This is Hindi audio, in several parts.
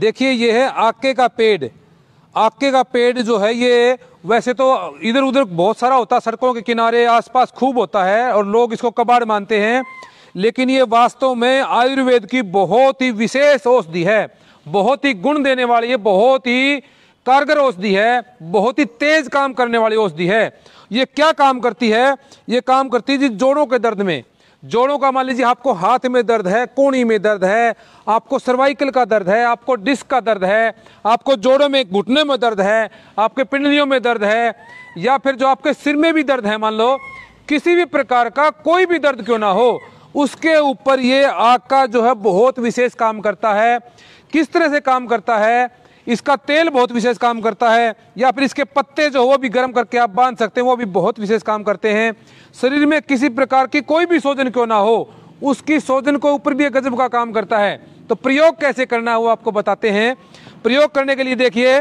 देखिए ये है आके का पेड़ आके का पेड़ जो है ये वैसे तो इधर उधर बहुत सारा होता है सड़कों के किनारे आसपास खूब होता है और लोग इसको कबाड़ मानते हैं लेकिन ये वास्तव में आयुर्वेद की बहुत ही विशेष औषधि है बहुत ही गुण देने वाली है बहुत ही कारगर औषधि है बहुत ही तेज काम करने वाली औषधि है ये क्या काम करती है ये काम करती है जोड़ों के दर्द में जोड़ों का मान लीजिए आपको हाथ में दर्द है कोणी में दर्द है आपको सर्वाइकल का दर्द है आपको डिस्क का दर्द है आपको जोड़ों में घुटने में दर्द है आपके पिंडलियों में दर्द है या फिर जो आपके सिर में भी दर्द है मान लो किसी भी प्रकार का कोई भी दर्द क्यों ना हो उसके ऊपर ये आग का जो है बहुत विशेष काम करता है किस तरह से काम करता है इसका तेल बहुत विशेष काम करता है या फिर इसके पत्ते जो वो भी गर्म करके आप बांध सकते हैं वो भी बहुत विशेष काम करते हैं शरीर में किसी प्रकार की कोई भी सोजन क्यों ना हो उसकी सोजन को ऊपर भी गजब का काम करता है तो प्रयोग कैसे करना है वो आपको बताते हैं प्रयोग करने के लिए देखिए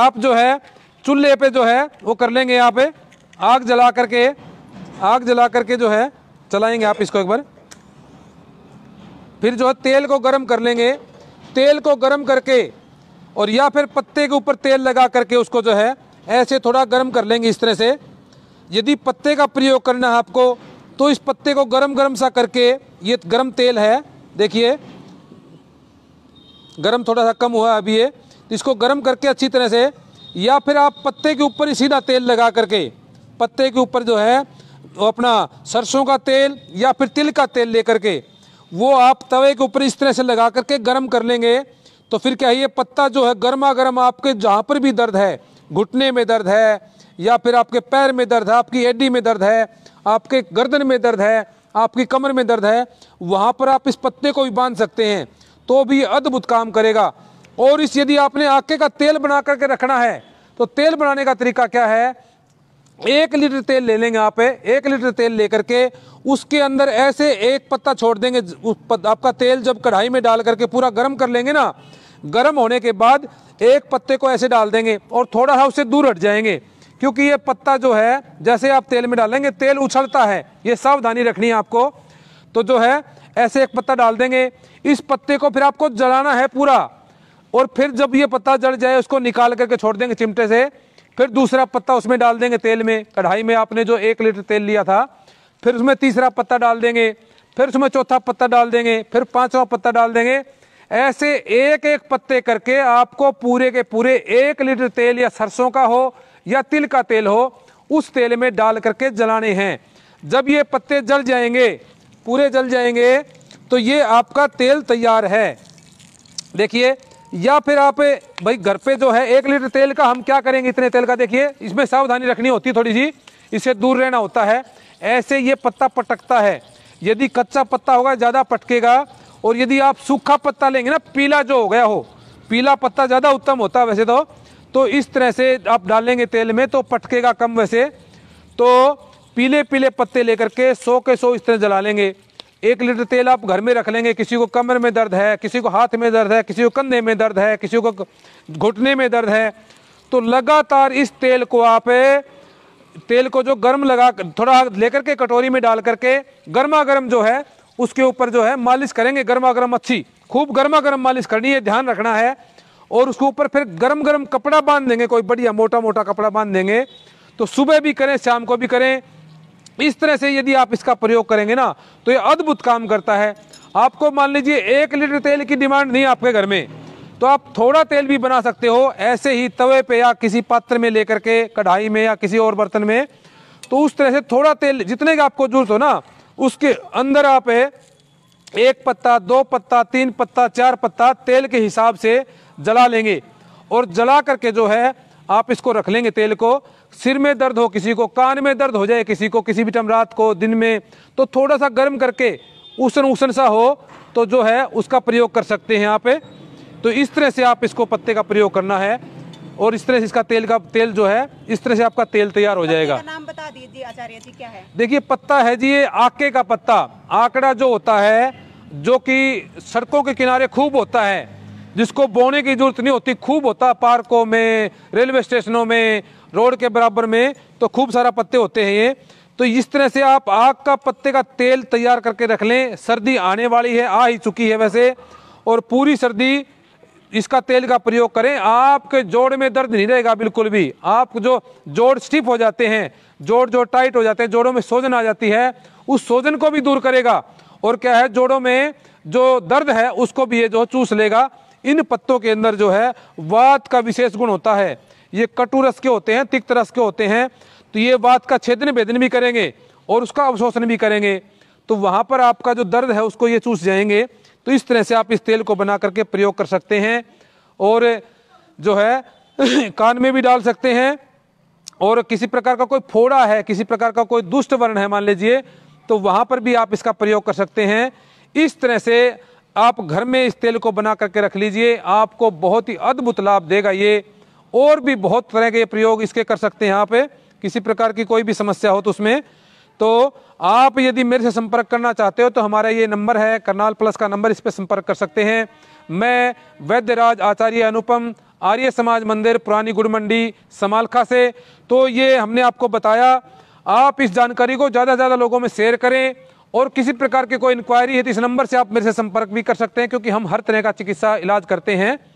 आप जो है चूल्हे पे जो है वो कर लेंगे यहाँ पे आग जला करके आग जला करके जो है चलाएंगे आप इसको एक बार फिर जो है तेल को गर्म कर लेंगे तेल को गर्म करके और या फिर पत्ते के ऊपर तेल लगा करके उसको जो है ऐसे थोड़ा गर्म कर लेंगे इस तरह से यदि पत्ते का प्रयोग करना है आपको तो इस पत्ते को गर्म गर्म सा करके ये गर्म तेल है देखिए गर्म थोड़ा सा कम हुआ है अभी ये इसको गर्म करके अच्छी तरह से या फिर आप पत्ते के ऊपर ही सीधा तेल लगा करके पत्ते के ऊपर जो है वो अपना सरसों का तेल या फिर तिल का तेल लेकर के वो आप तवे के ऊपर इस तरह से लगा करके गर्म कर लेंगे तो फिर क्या है ये पत्ता जो है गर्मा गर्म आपके जहाँ पर भी दर्द है घुटने में दर्द है या फिर आपके पैर में दर्द है आपकी एडी में दर्द है आपके गर्दन में दर्द है आपकी कमर में दर्द है वहाँ पर आप इस पत्ते को भी बांध सकते हैं तो भी अद्भुत काम करेगा और इस यदि आपने आके का तेल बना करके रखना है तो तेल बनाने का तरीका क्या है एक लीटर तेल ले लेंगे आप एक लीटर तेल लेकर के उसके अंदर ऐसे एक पत्ता छोड़ देंगे आपका तेल जब कढ़ाई में डाल करके पूरा गर्म कर लेंगे ना गर्म होने के बाद एक पत्ते को ऐसे डाल देंगे और थोड़ा सा उससे दूर हट जाएंगे क्योंकि ये पत्ता जो है जैसे आप तेल में डालेंगे तेल उछलता है ये सावधानी रखनी है आपको तो जो है ऐसे एक पत्ता डाल देंगे इस पत्ते को फिर आपको जलाना है पूरा और फिर जब ये पत्ता जल जाए उसको निकाल करके छोड़ देंगे चिमटे से फिर दूसरा पत्ता उसमें डाल देंगे तेल में कढ़ाई में आपने जो एक लीटर तेल लिया था फिर उसमें तीसरा पत्ता डाल देंगे फिर उसमें चौथा पत्ता डाल देंगे फिर पांचवा पत्ता डाल देंगे ऐसे एक एक पत्ते करके आपको पूरे के पूरे एक लीटर तेल या सरसों का हो या तिल का तेल हो उस तेल में डाल करके जलाने हैं जब ये पत्ते जल जाएंगे पूरे जल जाएंगे तो ये आपका तेल तैयार है देखिए या फिर आप भाई घर पे जो है एक लीटर तेल का हम क्या करेंगे इतने तेल का देखिए इसमें सावधानी रखनी होती है थोड़ी सी इसे दूर रहना होता है ऐसे ये पत्ता पटकता है यदि कच्चा पत्ता होगा ज़्यादा पटकेगा और यदि आप सूखा पत्ता लेंगे ना पीला जो हो गया हो पीला पत्ता ज़्यादा उत्तम होता है वैसे तो तो इस तरह से आप डालेंगे तेल में तो पटकेगा कम वैसे तो पीले पीले पत्ते लेकर के सौ के सौ इस तरह जला लेंगे एक लीटर तेल आप घर में रख लेंगे किसी को कमर में दर्द है किसी को हाथ में दर्द है किसी को कंधे में दर्द है किसी को घुटने में दर्द है तो लगातार इस तेल को आप तेल को जो गर्म लगा थोड़ा लेकर के कटोरी में डाल करके गर्मा गर्म जो है उसके ऊपर जो है मालिश करेंगे गर्मा गर्म अच्छी खूब गर्मा गर्म मालिश करनी है ध्यान रखना है और उसके ऊपर फिर गर्म गर्म कपड़ा बांध देंगे कोई बढ़िया मोटा मोटा कपड़ा बांध देंगे तो सुबह भी करें शाम को भी करें इस तरह से यदि आप इसका प्रयोग करेंगे ना तो ये अद्भुत काम करता है आपको मान लीजिए एक लीटर तेल की डिमांड नहीं आपके घर में तो आप थोड़ा तेल भी बना सकते हो ऐसे ही तवे पे या किसी पात्र में लेकर के कढ़ाई में या किसी और बर्तन में तो उस तरह से थोड़ा तेल जितने का आपको जरूरत हो ना उसके अंदर आप है एक पत्ता दो पत्ता तीन पत्ता चार पत्ता तेल के हिसाब से जला लेंगे और जला करके जो है आप इसको रख लेंगे तेल को सिर में दर्द हो किसी को कान में दर्द हो जाए किसी को किसी भी टाइम रात को दिन में तो थोड़ा सा गर्म करके उसन उसन सा हो तो जो है उसका प्रयोग कर सकते हैं आप तो इस तरह से आप इसको पत्ते का प्रयोग करना है और इस तरह से इसका तेल का तेल जो है इस तरह से आपका तेल तैयार हो जाएगा नाम बता दीजिए आचार्य जी क्या है देखिए पत्ता है जी ये आके का पत्ता आंकड़ा जो होता है जो कि सड़कों के किनारे खूब होता है जिसको बोने की जरूरत नहीं होती खूब होता पार्कों में रेलवे स्टेशनों में रोड के बराबर में तो खूब सारा पत्ते होते हैं ये तो इस तरह से आप आग का पत्ते का तेल तैयार करके रख लें सर्दी आने वाली है आ ही चुकी है वैसे और पूरी सर्दी इसका तेल का प्रयोग करें आपके जोड़ में दर्द नहीं रहेगा बिल्कुल भी आप जो जोड़ स्टिफ हो जाते हैं जोड़ जो टाइट हो जाते हैं जोड़ों में सोजन आ जाती है उस सोजन को भी दूर करेगा और क्या है जोड़ों में जो दर्द है उसको भी ये जो चूस लेगा इन पत्तों के अंदर जो है वात का विशेष गुण होता है ये कटु रस के होते हैं तिक्त रस के होते हैं तो ये वात का छेदन भेदन भी करेंगे और उसका अवशोषण भी करेंगे तो वहाँ पर आपका जो दर्द है उसको ये चूस जाएंगे तो इस तरह से आप इस तेल को बना करके प्रयोग कर सकते हैं और जो है कान में भी डाल सकते हैं और किसी प्रकार का कोई फोड़ा है किसी प्रकार का कोई दुष्ट वर्ण है मान लीजिए तो वहाँ पर भी आप इसका प्रयोग कर सकते हैं इस तरह से आप घर में इस तेल को बना करके रख लीजिए आपको बहुत ही अद्भुत लाभ देगा ये और भी बहुत तरह के प्रयोग इसके कर सकते हैं आप किसी प्रकार की कोई भी समस्या हो तो उसमें तो आप यदि मेरे से संपर्क करना चाहते हो तो हमारा ये नंबर है करनाल प्लस का नंबर इस पर संपर्क कर सकते हैं मैं वैद्यराज आचार्य अनुपम आर्य समाज मंदिर पुरानी गुड़ मंडी समालखा से तो ये हमने आपको बताया आप इस जानकारी को ज़्यादा से ज़्यादा लोगों में शेयर करें और किसी प्रकार की कोई इंक्वायरी है तो इस नंबर से आप मेरे से संपर्क भी कर सकते हैं क्योंकि हम हर तरह का चिकित्सा इलाज करते हैं